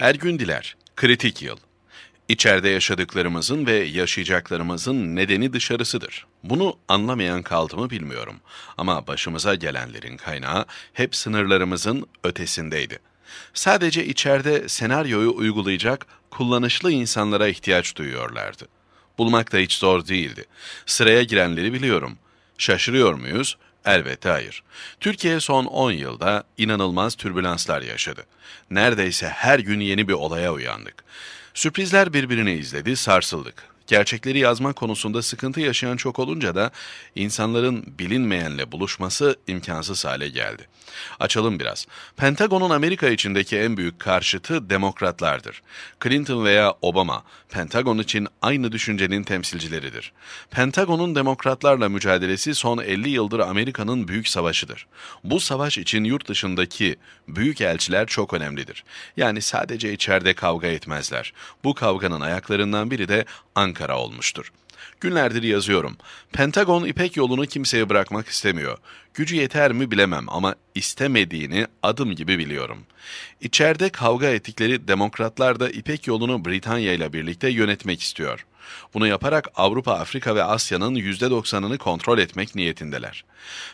Ergün Diler, Kritik Yıl. İçeride yaşadıklarımızın ve yaşayacaklarımızın nedeni dışarısıdır. Bunu anlamayan kaldı mı bilmiyorum ama başımıza gelenlerin kaynağı hep sınırlarımızın ötesindeydi. Sadece içeride senaryoyu uygulayacak kullanışlı insanlara ihtiyaç duyuyorlardı. Bulmak da hiç zor değildi. Sıraya girenleri biliyorum. Şaşırıyor muyuz? Elbette hayır. Türkiye son 10 yılda inanılmaz türbülanslar yaşadı. Neredeyse her gün yeni bir olaya uyandık. Sürprizler birbirini izledi, sarsıldık. Gerçekleri yazma konusunda sıkıntı yaşayan çok olunca da insanların bilinmeyenle buluşması imkansız hale geldi. Açalım biraz. Pentagon'un Amerika içindeki en büyük karşıtı demokratlardır. Clinton veya Obama, Pentagon için aynı düşüncenin temsilcileridir. Pentagon'un demokratlarla mücadelesi son 50 yıldır Amerika'nın büyük savaşıdır. Bu savaş için yurt dışındaki büyük elçiler çok önemlidir. Yani sadece içeride kavga etmezler. Bu kavganın ayaklarından biri de Ankara Ankara olmuştur. Günlerdir yazıyorum. Pentagon İpek yolunu kimseye bırakmak istemiyor. Gücü yeter mi bilemem ama istemediğini adım gibi biliyorum. İçeride kavga ettikleri demokratlar da İpek yolunu Britanya ile birlikte yönetmek istiyor.'' Bunu yaparak Avrupa, Afrika ve Asya'nın %90'ını kontrol etmek niyetindeler.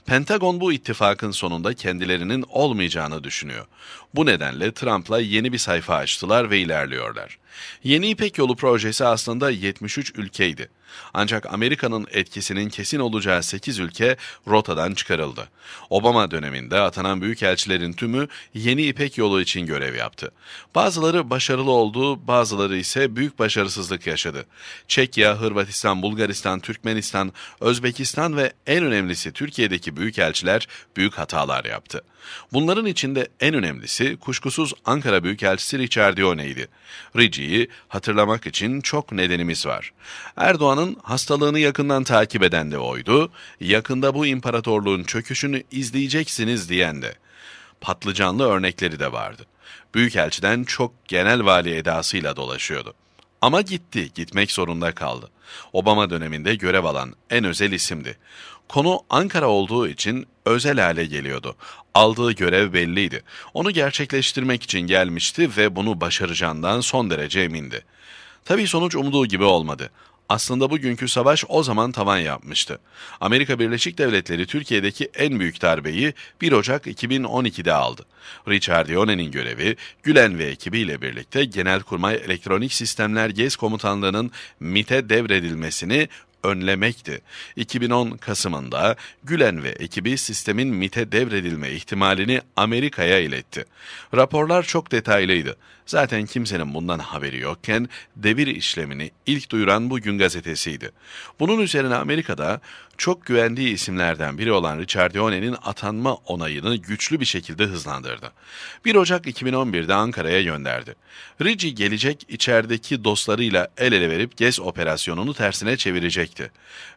Pentagon bu ittifakın sonunda kendilerinin olmayacağını düşünüyor. Bu nedenle Trump'la yeni bir sayfa açtılar ve ilerliyorlar. Yeni İpek Yolu projesi aslında 73 ülkeydi. Ancak Amerika'nın etkisinin kesin olacağı 8 ülke rotadan çıkarıldı. Obama döneminde atanan büyükelçilerin tümü yeni İpek Yolu için görev yaptı. Bazıları başarılı oldu, bazıları ise büyük başarısızlık yaşadı. Çekya, Hırvatistan, Bulgaristan, Türkmenistan, Özbekistan ve en önemlisi Türkiye'deki büyükelçiler büyük hatalar yaptı. Bunların içinde en önemlisi kuşkusuz Ankara Büyükelçisi Richard Dione'ydi. Rici'yi hatırlamak için çok nedenimiz var. Erdoğan'ın hastalığını yakından takip eden de oydu, yakında bu imparatorluğun çöküşünü izleyeceksiniz diyen de. Patlıcanlı örnekleri de vardı. Büyükelçiden çok genel vali edasıyla dolaşıyordu. Ama gitti, gitmek zorunda kaldı. Obama döneminde görev alan en özel isimdi. Konu Ankara olduğu için özel hale geliyordu. Aldığı görev belliydi. Onu gerçekleştirmek için gelmişti ve bunu başaracağından son derece emindi. Tabii sonuç umduğu gibi olmadı. Aslında bugünkü savaş o zaman tavan yapmıştı. Amerika Birleşik Devletleri Türkiye'deki en büyük darbeyi 1 Ocak 2012'de aldı. Richard Yone'nin görevi Gülen ve ekibiyle birlikte Genelkurmay Elektronik Sistemler (GES) Komutanlığı'nın MIT'e devredilmesini önlemekti. 2010 Kasım'ında Gülen ve ekibi sistemin MIT'e devredilme ihtimalini Amerika'ya iletti. Raporlar çok detaylıydı. Zaten kimsenin bundan haberi yokken devir işlemini ilk duyuran bugün gazetesiydi. Bunun üzerine Amerika'da çok güvendiği isimlerden biri olan Ricciardone'nin atanma onayını güçlü bir şekilde hızlandırdı. 1 Ocak 2011'de Ankara'ya gönderdi. Ricci gelecek içerideki dostlarıyla el ele verip GES operasyonunu tersine çevirecekti.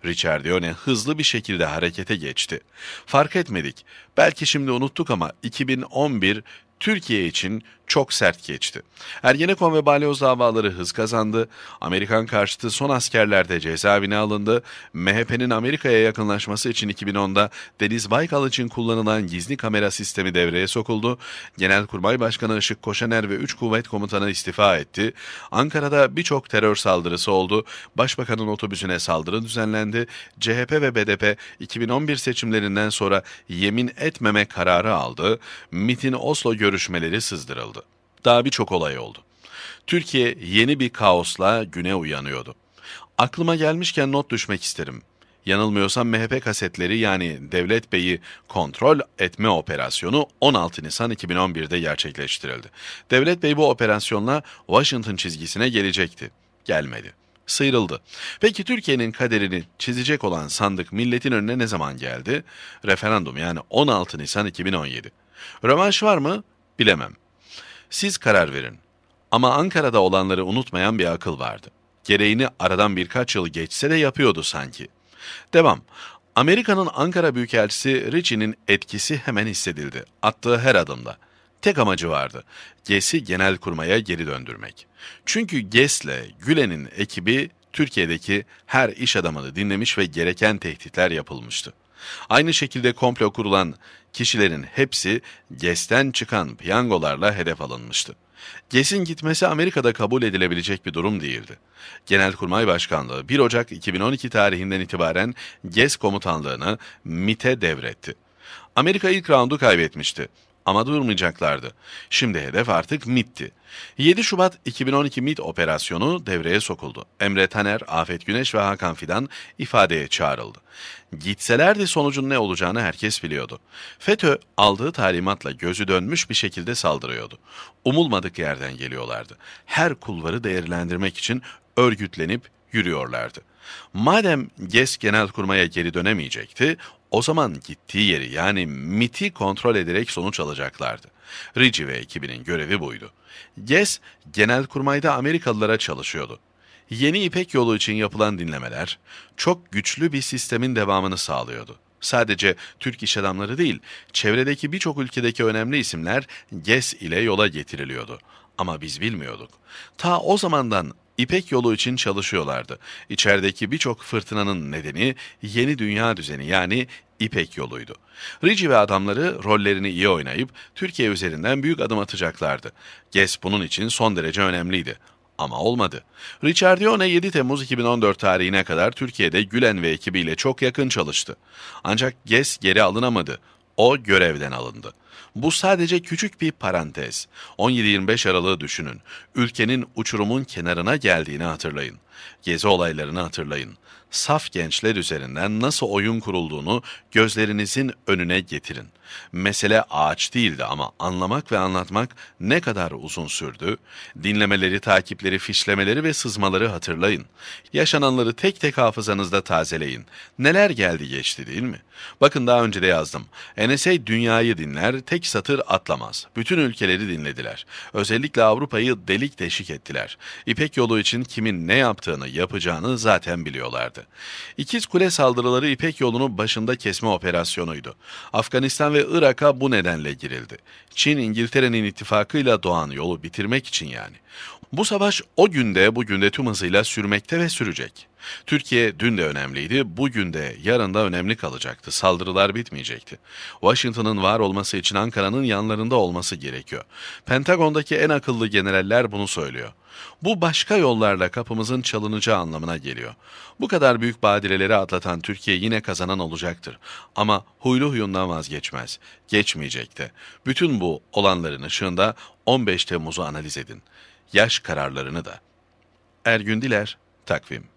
Ricciardone hızlı bir şekilde harekete geçti. Fark etmedik, belki şimdi unuttuk ama 2011 Türkiye için çok sert geçti. Ergenekon ve balyoz davaları hız kazandı. Amerikan karşıtı son askerler de cezaevine alındı. MHP'nin Amerika'ya yakınlaşması için 2010'da Deniz Baykal için kullanılan gizli kamera sistemi devreye sokuldu. Genelkurmay Başkanı Işık Koşaner ve 3 kuvvet komutanı istifa etti. Ankara'da birçok terör saldırısı oldu. Başbakanın otobüsüne saldırı düzenlendi. CHP ve BDP 2011 seçimlerinden sonra yemin etmeme kararı aldı. MIT'in Oslo görüşmeleri sızdırıldı daha birçok olay oldu. Türkiye yeni bir kaosla güne uyanıyordu. Aklıma gelmişken not düşmek isterim. Yanılmıyorsam MHP kasetleri yani Devlet Bey'i kontrol etme operasyonu 16 Nisan 2011'de gerçekleştirildi. Devlet Bey bu operasyonla Washington çizgisine gelecekti. Gelmedi. Sıyrıldı. Peki Türkiye'nin kaderini çizecek olan sandık milletin önüne ne zaman geldi? Referandum yani 16 Nisan 2017. Rövanş var mı? Bilemem. Siz karar verin. Ama Ankara'da olanları unutmayan bir akıl vardı. Gereğini aradan birkaç yıl geçse de yapıyordu sanki. Devam. Amerika'nın Ankara Büyükelçisi Ritchie'nin etkisi hemen hissedildi. Attığı her adımda. Tek amacı vardı. GES'i genel kurmaya geri döndürmek. Çünkü GES'le Gülen'in ekibi Türkiye'deki her iş adamını dinlemiş ve gereken tehditler yapılmıştı. Aynı şekilde komplo kurulan kişilerin hepsi GES'ten çıkan piyangolarla hedef alınmıştı. GES'in gitmesi Amerika'da kabul edilebilecek bir durum değildi. Genelkurmay Başkanlığı 1 Ocak 2012 tarihinden itibaren GES komutanlığını MIT'e devretti. Amerika ilk raundu kaybetmişti ama durmayacaklardı. Şimdi hedef artık MIT'ti. 7 Şubat 2012 MIT operasyonu devreye sokuldu. Emre Taner, Afet Güneş ve Hakan Fidan ifadeye çağrıldı. Gitselerdi sonucun ne olacağını herkes biliyordu. FETÖ aldığı talimatla gözü dönmüş bir şekilde saldırıyordu. Umulmadık yerden geliyorlardı. Her kulvarı değerlendirmek için örgütlenip yürüyorlardı. Madem GES Genelkurmay'a geri dönemeyecekti, o zaman gittiği yeri yani MIT'i kontrol ederek sonuç alacaklardı. Ricci ve ekibinin görevi buydu. GES, Genelkurmay'da Amerikalılara çalışıyordu. Yeni İpek yolu için yapılan dinlemeler, çok güçlü bir sistemin devamını sağlıyordu. Sadece Türk iş adamları değil, çevredeki birçok ülkedeki önemli isimler GES ile yola getiriliyordu. Ama biz bilmiyorduk. Ta o zamandan İpek yolu için çalışıyorlardı. İçerideki birçok fırtınanın nedeni yeni dünya düzeni yani İpek yoluydu. Ricci ve adamları rollerini iyi oynayıp Türkiye üzerinden büyük adım atacaklardı. GES bunun için son derece önemliydi. Ama olmadı. Ricciardione 7 Temmuz 2014 tarihine kadar Türkiye'de Gülen ve ekibiyle çok yakın çalıştı. Ancak GES geri alınamadı o görevden alındı. Bu sadece küçük bir parantez. 17-25 Aralık'ı düşünün. Ülkenin uçurumun kenarına geldiğini hatırlayın. Gezi olaylarını hatırlayın. Saf gençler üzerinden nasıl oyun kurulduğunu gözlerinizin önüne getirin. Mesele ağaç değildi ama anlamak ve anlatmak ne kadar uzun sürdü? Dinlemeleri, takipleri, fişlemeleri ve sızmaları hatırlayın. Yaşananları tek tek hafızanızda tazeleyin. Neler geldi geçti değil mi? Bakın daha önce de yazdım. En Enesey dünyayı dinler, tek satır atlamaz. Bütün ülkeleri dinlediler. Özellikle Avrupa'yı delik deşik ettiler. İpek yolu için kimin ne yaptığını, yapacağını zaten biliyorlardı. İkiz Kule saldırıları İpek yolunu başında kesme operasyonuydu. Afganistan ve Irak'a bu nedenle girildi. Çin, İngiltere'nin ittifakıyla doğan yolu bitirmek için yani. Bu savaş o günde bugün de tüm hızıyla sürmekte ve sürecek. Türkiye dün de önemliydi, bugün de yarın da önemli kalacaktı. Saldırılar bitmeyecekti. Washington'ın var olması için Ankara'nın yanlarında olması gerekiyor. Pentagon'daki en akıllı generaller bunu söylüyor. Bu başka yollarla kapımızın çalınacağı anlamına geliyor. Bu kadar büyük badireleri atlatan Türkiye yine kazanan olacaktır. Ama huylu huyundan vazgeçmez. Geçmeyecekti. Bütün bu olanların ışığında 15 Temmuz'u analiz edin yaş kararlarını da. Ergün Diler, Takvim